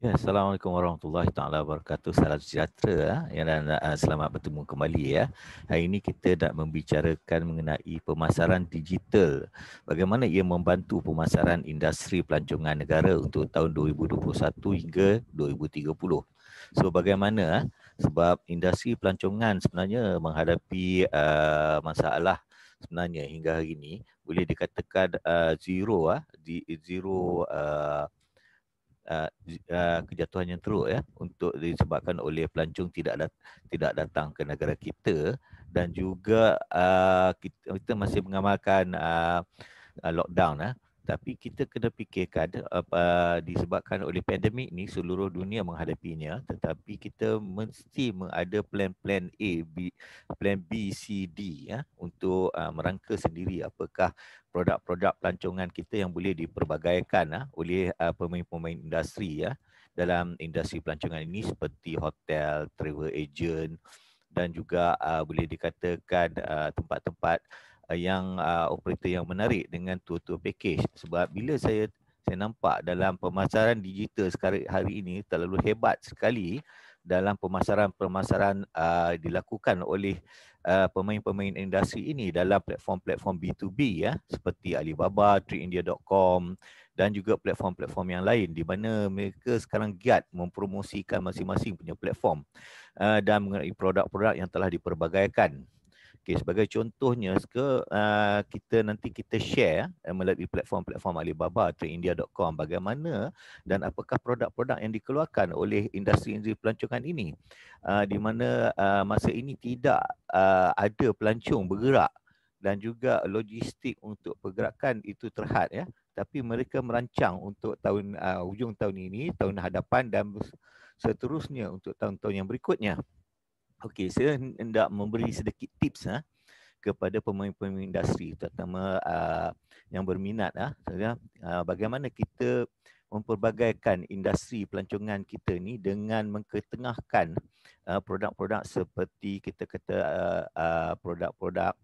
Ya, Assalamualaikum warahmatullahi taala wabarakatuh. Salam sejahtera ah. ya dan ah, selamat bertemu kembali ya. Hari ini kita nak membicarakan mengenai pemasaran digital. Bagaimana ia membantu pemasaran industri pelancongan negara untuk tahun 2021 hingga 2030. So bagaimana ah, sebab industri pelancongan sebenarnya menghadapi uh, masalah sebenarnya hingga hari ini boleh dikatakan uh, zero ah uh, zero uh, uh, uh, kejatuhan yang teruk ya untuk disebabkan oleh pelancong tidak dat- tidak datang ke negara kita dan juga uh, kita, kita masih mengamalkan uh, uh lockdown ah uh tapi kita kena fikirkan apa disebabkan oleh pandemik ni seluruh dunia menghadapinya tetapi kita mesti ada plan-plan A B plan B C D ya untuk uh, merangka sendiri apakah produk-produk pelancongan kita yang boleh diperbagaikan uh, oleh uh, pemain-pemain industri ya uh, dalam industri pelancongan ini seperti hotel travel agent dan juga uh, boleh dikatakan tempat-tempat uh, Eh, yang uh, operator yang menarik dengan tour-tour package sebab bila saya saya nampak dalam pemasaran digital sekarang hari ini terlalu hebat sekali dalam pemasaran-pemasaran uh, dilakukan oleh uh, pemain-pemain industri ini dalam platform-platform B2B ya seperti Alibaba, TradeIndia.com dan juga platform-platform yang lain di mana mereka sekarang giat mempromosikan masing-masing punya platform uh, dan mengenai produk-produk yang telah diperbagaikan Okay, sebagai contohnya ke uh, ah, kita nanti kita share uh, melalui platform-platform Alibaba, TradeIndia.com bagaimana dan apakah produk-produk yang dikeluarkan oleh industri-industri pelancongan ini uh, di mana uh, masa ini tidak uh, ada pelancong bergerak dan juga logistik untuk pergerakan itu terhad ya tapi mereka merancang untuk tahun uh, hujung tahun ini tahun hadapan dan seterusnya untuk tahun-tahun yang berikutnya Okey, saya hendak memberi sedikit tips ha, kepada pemain-pemain industri terutama uh, yang berminat ah ha, bagaimana kita memperbagaikan industri pelancongan kita ni dengan mengketengahkan produk-produk seperti kita kata produk-produk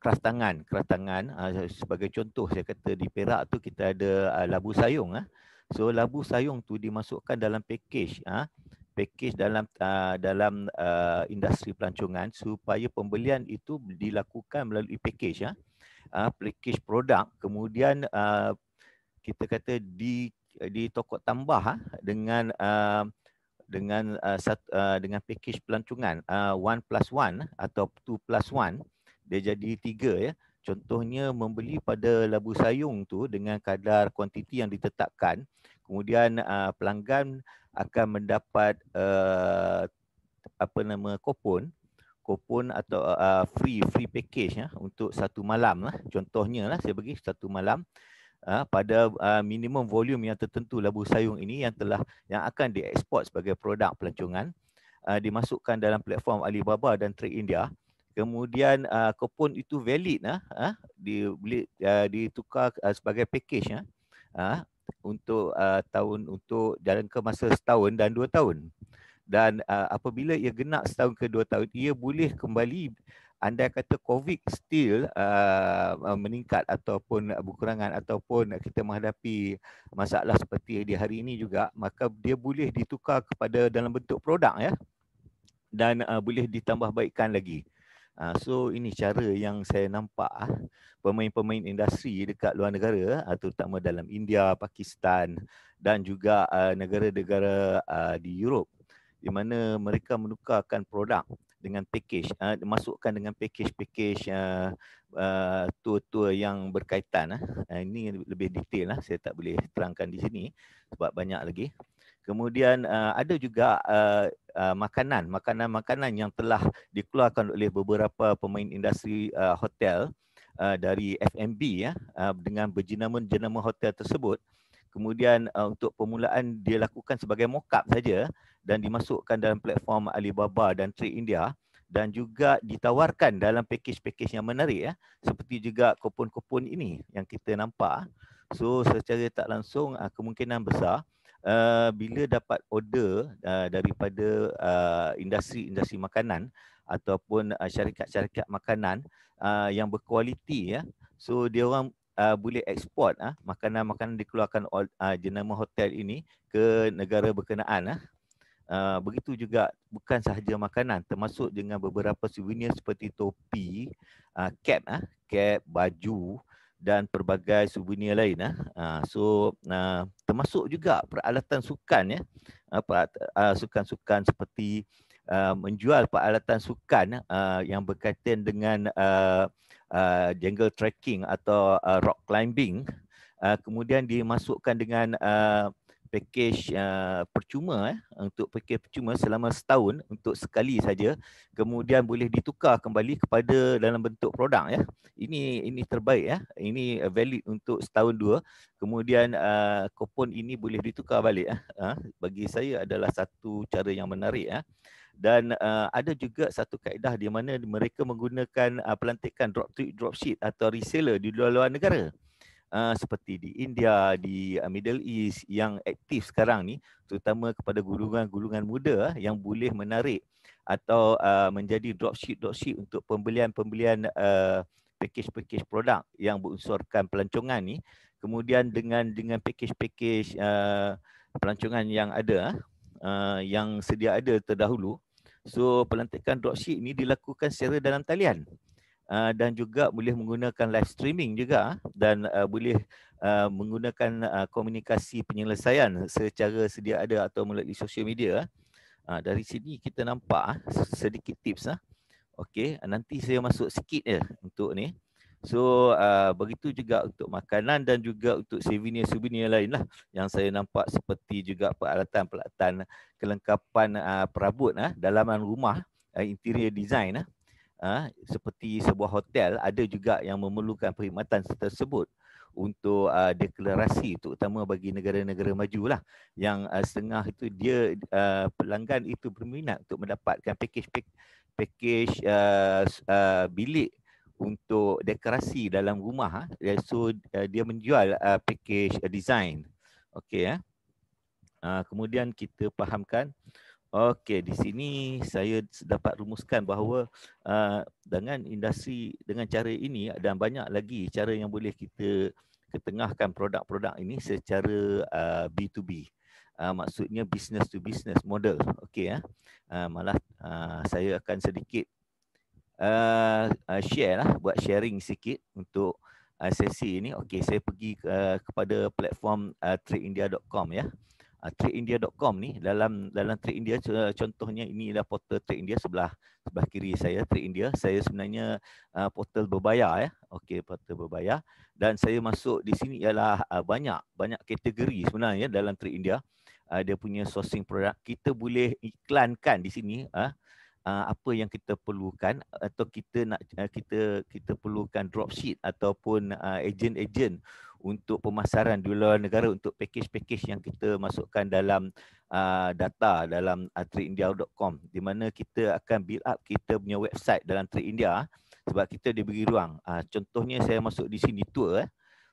keras tangan, keras tangan sebagai contoh saya kata di Perak tu kita ada labu sayung ah. So labu sayung tu dimasukkan dalam package ah package dalam uh, dalam uh, industri pelancongan supaya pembelian itu dilakukan melalui package ya. Uh, package produk kemudian uh, kita kata di di tokok tambah uh, dengan uh, dengan uh, sat, uh, dengan package pelancongan uh, one plus one atau two plus one dia jadi tiga ya. Contohnya membeli pada labu sayung tu dengan kadar kuantiti yang ditetapkan uh, kemudian uh, pelanggan akan mendapat uh, apa nama kupon kupon atau uh, free free package ya untuk satu malam lah. contohnya lah saya bagi satu malam uh, pada uh, minimum volume yang tertentu labu sayung ini yang telah yang akan diekspor sebagai produk pelancongan uh, dimasukkan dalam platform Alibaba dan Trade India kemudian uh, kupon itu valid lah, uh, di, uh, ditukar uh, sebagai package ya uh, untuk uh, tahun untuk jalan ke masa setahun dan dua tahun dan uh, apabila ia genap setahun ke dua tahun ia boleh kembali anda kata covid still uh, uh, meningkat ataupun berkurangan ataupun kita menghadapi masalah seperti di hari ini juga maka dia boleh ditukar kepada dalam bentuk produk ya dan uh, boleh ditambah baikkan lagi Uh, so ini cara yang saya nampak uh, pemain-pemain industri dekat luar negara uh, terutama dalam India, Pakistan dan juga negara-negara uh, di Europe di mana mereka menukarkan produk dengan package uh, masukkan dengan package-package uh, uh, tour-tour yang berkaitan uh. Uh, ini lebih detail lah uh, saya tak boleh terangkan di sini sebab banyak lagi Kemudian uh, ada juga uh, uh, makanan, makanan-makanan yang telah dikeluarkan oleh beberapa pemain industri uh, hotel uh, dari F&B ya uh, dengan berjenama-jenama hotel tersebut. Kemudian uh, untuk permulaan dia lakukan sebagai mock-up saja dan dimasukkan dalam platform Alibaba dan Trade India dan juga ditawarkan dalam pakej-pakej yang menarik ya seperti juga kupon-kupon ini yang kita nampak. So secara tak langsung uh, kemungkinan besar Uh, bila dapat order uh, daripada uh, industri-industri uh, makanan ataupun uh, syarikat-syarikat makanan uh, yang berkualiti ya yeah. so dia orang uh, boleh export uh, makanan-makanan dikeluarkan uh, jenama hotel ini ke negara berkenaan uh. Uh, begitu juga bukan sahaja makanan termasuk dengan beberapa souvenir seperti topi uh, cap uh, cap baju uh, dan pelbagai souvenir lain ah. ah so ah, termasuk juga peralatan sukan ya. Ah, sukan-sukan seperti menjual peralatan sukan yang berkaitan dengan jungle trekking atau rock climbing kemudian dimasukkan dengan package uh, percuma eh untuk package percuma selama setahun untuk sekali saja kemudian boleh ditukar kembali kepada dalam bentuk produk ya ini ini terbaik ya ini valid untuk setahun dua kemudian uh, kupon ini boleh ditukar balik ya uh, bagi saya adalah satu cara yang menarik ya dan uh, ada juga satu kaedah di mana mereka menggunakan uh, pelantikan drop drop sheet atau reseller di luar-luar negara. Ah, seperti di India, di ah, Middle East yang aktif sekarang ni terutama kepada gulungan-gulungan muda ah, yang boleh menarik atau uh, menjadi dropship-dropship untuk pembelian-pembelian uh, package-package produk yang berunsurkan pelancongan ni kemudian dengan dengan package-package uh, pelancongan yang ada uh, yang sedia ada terdahulu so pelantikan dropship ni dilakukan secara dalam talian Ah, dan juga boleh menggunakan live streaming juga ah, dan uh, boleh uh, menggunakan uh, komunikasi penyelesaian secara sedia ada atau melalui sosial media. Uh, dari sini kita nampak uh, sedikit tips. Uh. Okey, uh, nanti saya masuk sikit je untuk ni. So, uh, begitu juga untuk makanan dan juga untuk souvenir-souvenir lain lah yang saya nampak seperti juga peralatan-peralatan kelengkapan uh, perabot uh, dalaman rumah, uh, interior design. Uh ha, seperti sebuah hotel ada juga yang memerlukan perkhidmatan tersebut untuk uh, deklarasi terutama bagi negara-negara maju lah yang uh, setengah itu dia uh, pelanggan itu berminat untuk mendapatkan package pack, package uh, uh, bilik untuk dekorasi dalam rumah ha. so uh, dia menjual uh, package uh, design okey ya eh. uh, kemudian kita fahamkan Okey, di sini saya dapat rumuskan bahawa uh, dengan industri dengan cara ini dan banyak lagi cara yang boleh kita ketengahkan produk-produk ini secara uh, ah, B2B. Uh, ah, maksudnya business to business model. Okey ya. Uh, malah uh, saya akan sedikit uh, uh, share lah buat sharing sikit untuk uh, sesi ini. Okey, saya pergi uh, kepada platform uh, tradeindia.com ya. Uh, uh, ah, tradeindia.com ni dalam dalam tradeindia contohnya ini adalah portal tradeindia sebelah sebelah kiri saya tradeindia saya sebenarnya uh, portal berbayar ya okey portal berbayar dan saya masuk di sini ialah uh, banyak banyak kategori sebenarnya dalam tradeindia uh, dia punya sourcing produk kita boleh iklankan di sini uh, Uh, apa yang kita perlukan atau kita nak uh, kita kita perlukan drop sheet ataupun uh, agent-agent untuk pemasaran di luar negara untuk package-package yang kita masukkan dalam uh, data dalam uh, ah, tradeindia.com di mana kita akan build up kita punya website dalam TriIndia ah, sebab kita diberi ruang. Uh, contohnya saya masuk di sini tour eh.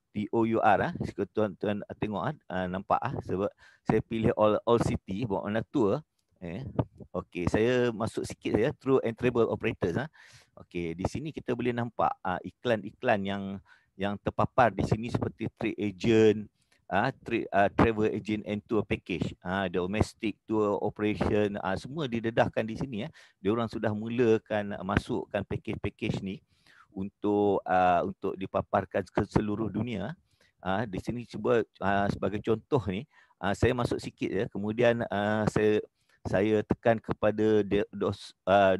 T O U R ah. Eh. tuan-tuan tengok ah uh, nampak ah sebab saya pilih all all city bermakna tour eh. Okey, saya masuk sikit saja through and travel operators ah. Okey, di sini kita boleh nampak uh, iklan-iklan yang yang terpapar di sini seperti trade agent, uh, trade, uh, travel agent and tour package, uh, domestic tour operation, uh, semua didedahkan di sini. Uh. Dia orang sudah mulakan uh, masukkan package-package ni untuk uh, untuk dipaparkan ke seluruh dunia. Uh, di sini cuba uh, sebagai contoh ni, uh, saya masuk sikit ya. Uh, kemudian uh, saya saya tekan kepada de, dos, uh,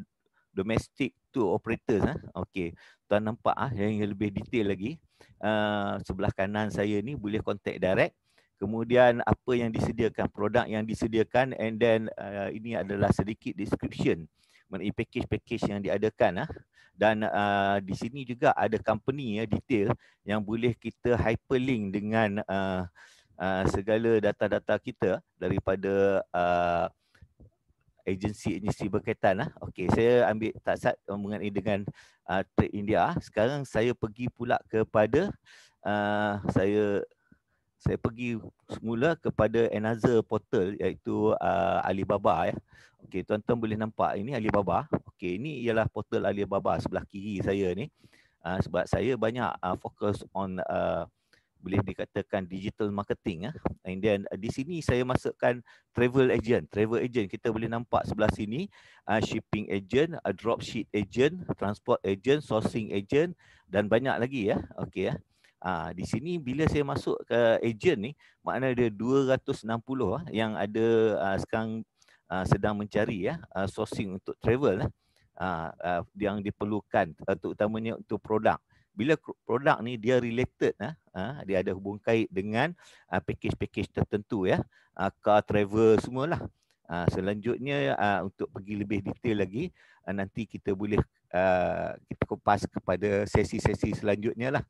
domestic tour operators. Uh. Okey, tuan nampak ah yang lebih detail lagi. Ah, sebelah kanan saya ni boleh contact direct kemudian apa yang disediakan produk yang disediakan and then uh, ini adalah sedikit description mengenai package-package yang diadakan ah dan uh, di sini juga ada company ya detail yang boleh kita hyperlink dengan uh, uh, segala data-data kita daripada uh, agensi-agensi berkaitan lah. Okey, saya ambil taksat eh, mengenai dengan uh, Trade India. Sekarang saya pergi pula kepada uh, saya saya pergi semula kepada another portal iaitu uh, Alibaba ya. Okey, tuan-tuan boleh nampak ini Alibaba. Okey, ini ialah portal Alibaba sebelah kiri saya ni. Uh, sebab saya banyak uh, fokus on uh, boleh dikatakan digital marketing ah and then uh, di sini saya masukkan travel agent travel agent kita boleh nampak sebelah sini uh, shipping agent uh, dropship agent transport agent sourcing agent dan banyak lagi ya okey ya Ah, di sini bila saya masuk ke agent ni makna dia 260 ah, yang ada ah, sekarang ah, sedang mencari ya ah, sourcing untuk travel ah, ah, yang diperlukan terutamanya untuk produk bila produk ni dia related ah eh, dia ada hubung kait dengan uh, package-package tertentu ya eh, uh, car travel semualah uh, selanjutnya uh, untuk pergi lebih detail lagi uh, nanti kita boleh uh, kita kupas kepada sesi-sesi selanjutnya lah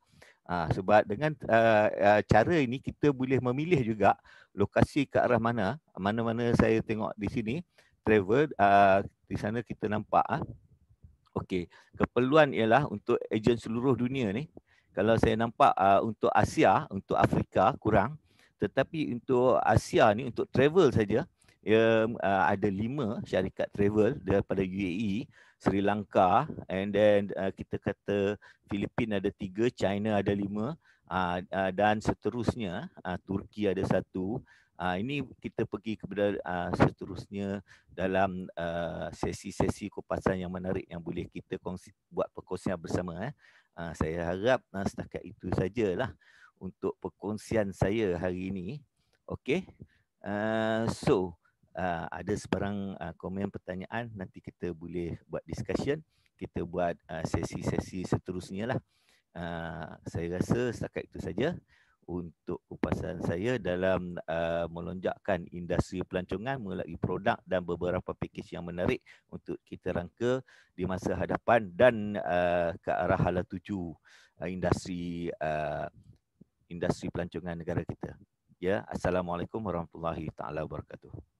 uh, sebab dengan uh, uh, cara ini kita boleh memilih juga lokasi ke arah mana mana-mana saya tengok di sini travel uh, di sana kita nampak ah uh, Okey, keperluan ialah untuk ejen seluruh dunia ni. Kalau saya nampak uh, untuk Asia, untuk Afrika kurang, tetapi untuk Asia ni untuk travel saja ia ya, um, uh, ada lima syarikat travel daripada UAE, Sri Lanka and then uh, kita kata Filipina ada tiga, China ada lima uh, uh, dan seterusnya uh, Turki ada satu, Uh, ini kita pergi kepada uh, seterusnya dalam ah, sesi-sesi uh, kupasan yang menarik yang boleh kita kongsi, buat perkongsian bersama. Eh. Uh, saya harap uh, setakat itu sajalah untuk perkongsian saya hari ini. Okay. Uh, so, uh, ada sebarang uh, komen pertanyaan nanti kita boleh buat discussion. Kita buat uh, sesi-sesi seterusnya lah. Uh, saya rasa setakat itu saja untuk kupasan saya dalam uh, melonjakkan industri pelancongan melalui produk dan beberapa pakej yang menarik untuk kita rangka di masa hadapan dan uh, ke arah hala tuju uh, industri uh, industri pelancongan negara kita. Ya, assalamualaikum warahmatullahi taala wabarakatuh.